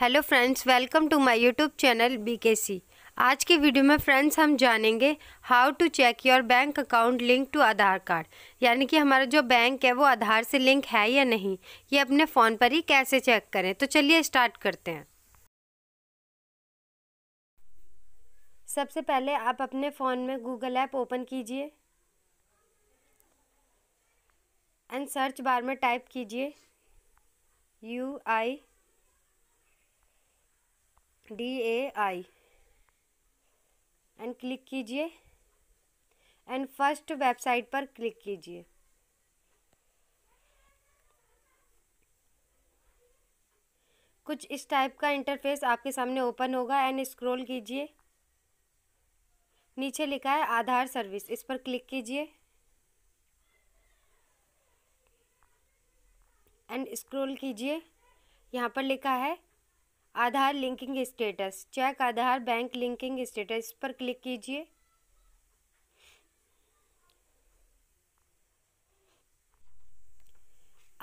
hello friends welcome to my YouTube channel BKC आज के video में फ्रेंड्स हम जानेंगे how to check your bank account link to Aadhaar card यानी कि हमारा जो बैंक है वो आधार से लिंक है या नहीं ये अपने फ़ोन पर ही कैसे चेक करें तो चलिए स्टार्ट करते हैं सबसे पहले आप अपने फ़ोन में गूगल ऐप ओपन कीजिए एंड सर्च बार में टाइप कीजिए U I D A I and click कीजिए एंड फर्स्ट वेबसाइट पर क्लिक कीजिए कुछ इस टाइप का इंटरफेस आपके सामने ओपन होगा एंड स्क्रॉल कीजिए नीचे लिखा है आधार सर्विस इस पर क्लिक कीजिए एंड स्क्रॉल कीजिए यहाँ पर लिखा है Aadhaar linking status check Aadhaar bank linking status पर क्लिक कीजिए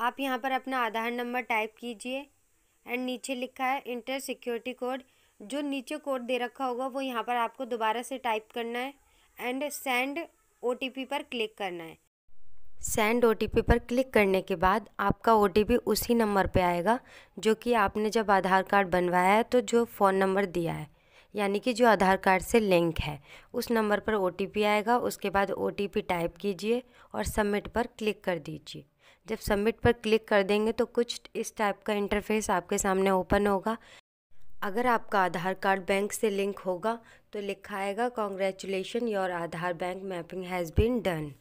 आप यहाँ पर अपना आधार नंबर टाइप कीजिए एंड नीचे लिखा है इंटर सिक्योरिटी कोड जो नीचे कोड दे रखा होगा वो यहाँ पर आपको दोबारा से टाइप करना है एंड सेंड ओ पर क्लिक करना है सेंड ओ पर क्लिक करने के बाद आपका ओ उसी नंबर पर आएगा जो कि आपने जब आधार कार्ड बनवाया है तो जो फ़ोन नंबर दिया है यानी कि जो आधार कार्ड से लिंक है उस नंबर पर ओ आएगा उसके बाद ओ टाइप कीजिए और सबमिट पर क्लिक कर दीजिए जब सबमिट पर क्लिक कर देंगे तो कुछ इस टाइप का इंटरफेस आपके सामने ओपन होगा अगर आपका आधार कार्ड बैंक से लिंक होगा तो लिखा आएगा congratulation your Aadhaar bank mapping has been done